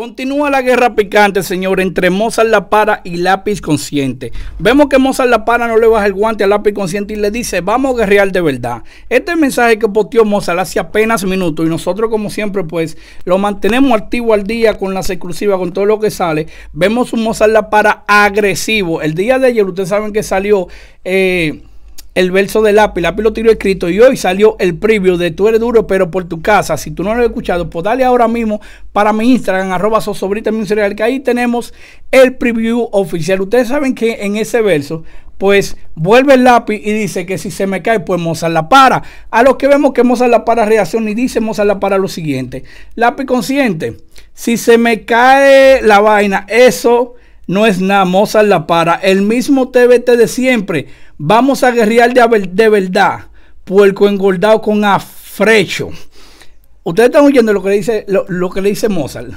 Continúa la guerra picante, señor, entre Mozart La Para y Lápiz Consciente. Vemos que Mozart La Para no le baja el guante a Lápiz Consciente y le dice, vamos a guerrear de verdad. Este mensaje que posteó Mozart hace apenas minutos y nosotros como siempre pues lo mantenemos activo al día con las exclusivas, con todo lo que sale. Vemos un Mozart La Para agresivo. El día de ayer ustedes saben que salió... Eh, el verso de Lápiz. Lápiz lo tiró escrito y hoy salió el preview de Tú eres duro, pero por tu casa. Si tú no lo has escuchado, pues dale ahora mismo para mi Instagram, arroba sosobrita cereal, que ahí tenemos el preview oficial. Ustedes saben que en ese verso, pues vuelve el lápiz y dice que si se me cae, pues Mozart la para. A lo que vemos que Mozart la para reacción y dice Mozart la para lo siguiente. Lápiz consciente, si se me cae la vaina, eso no es nada, Mozart la para. El mismo TBT de siempre Vamos a guerrear de, verdad. Puerco engordado con afrecho. Ustedes están oyendo lo que le dice, lo, que le dice Mozart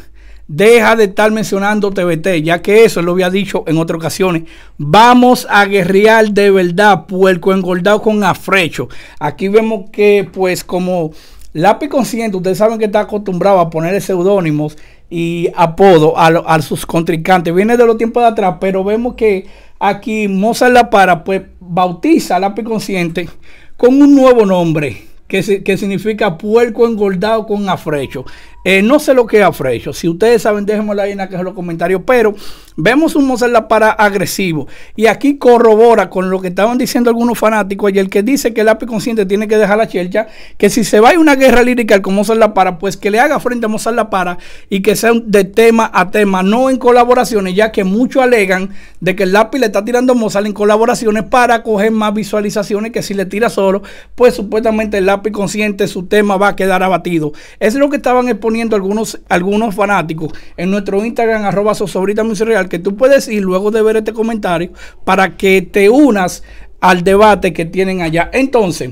deja de estar mencionando TBT, ya que eso lo había dicho en otras ocasiones. Vamos a guerrear de verdad, puerco engordado con afrecho. Aquí vemos que, pues, como lápiz consciente, ustedes saben que está acostumbrado a poner seudónimos y apodo a, a, sus contrincantes. Viene de los tiempos de atrás, pero vemos que aquí Mozart la para, pues, bautiza al ápice consciente con un nuevo nombre que, que significa puerco engordado con afrecho. Eh, no sé lo que ha afrecho. Si ustedes saben, déjenmelo ahí en que es los comentarios. Pero vemos un Mozart La para agresivo. Y aquí corrobora con lo que estaban diciendo algunos fanáticos. Y el que dice que el lápiz consciente tiene que dejar la chelcha. Que si se va a una guerra lírica con Mozart La para, pues que le haga frente a Mozart La para y que sea de tema a tema, no en colaboraciones, ya que muchos alegan de que el lápiz le está tirando Mozart en colaboraciones para coger más visualizaciones que si le tira solo, pues supuestamente el lápiz consciente su tema va a quedar abatido. Es lo que estaban exponiendo algunos, algunos fanáticos en nuestro Instagram, arroba sosobrita Real, que tú puedes ir luego de ver este comentario para que te unas al debate que tienen allá. Entonces,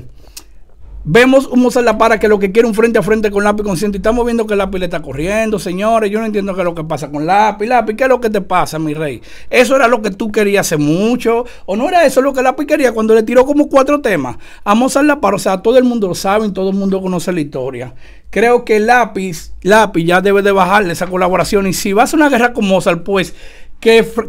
Vemos un Mozart para que lo que quiere un frente a frente con lápiz consciente. Y estamos viendo que lápiz le está corriendo, señores. Yo no entiendo qué es lo que pasa con lápiz. Lápiz, ¿qué es lo que te pasa, mi rey? Eso era lo que tú querías hace mucho. O no era eso lo que lápiz quería cuando le tiró como cuatro temas a Mozart para O sea, todo el mundo lo sabe, ...y todo el mundo conoce la historia. Creo que lápiz, lápiz ya debe de bajarle esa colaboración. Y si vas a una guerra con Mozart, pues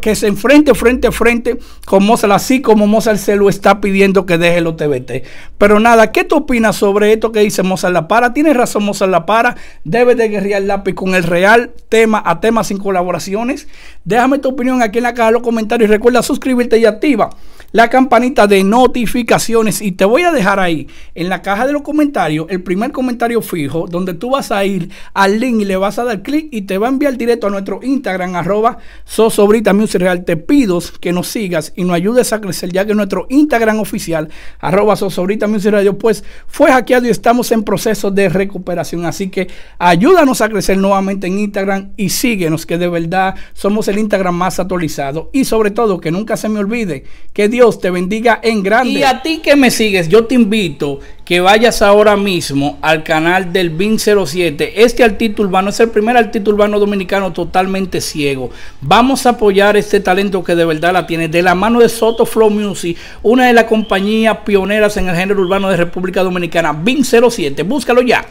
que, se enfrente frente a frente con Mozart, así como Mozart se lo está pidiendo que deje los TBT. Pero nada, ¿qué tú opinas sobre esto que dice Mozart La Para? Tienes razón Mozart La Para, debe de guerrear lápiz con el real tema a tema sin colaboraciones. Déjame tu opinión aquí en la caja de los comentarios y recuerda suscribirte y activa la campanita de notificaciones y te voy a dejar ahí en la caja de los comentarios el primer comentario fijo donde tú vas a ir al link y le vas a dar clic y te va a enviar directo a nuestro Instagram arroba sosobrita music real. Te pido que nos sigas y nos ayudes a crecer ya que nuestro Instagram oficial arroba sosobrita music radio pues fue hackeado y estamos en proceso de recuperación. Así que ayúdanos a crecer nuevamente en Instagram y síguenos que de verdad somos el Instagram más actualizado y sobre todo que nunca se me olvide que Dios te bendiga en grande. Y a ti que me sigues, yo te invito que vayas ahora mismo al canal del BIN 07. Este artista urbano es el primer artista urbano dominicano totalmente ciego. Vamos a apoyar este talento que de verdad la tiene. De la mano de Soto Flow Music, una de las compañías pioneras en el género urbano de República Dominicana. BIN 07, búscalo ya.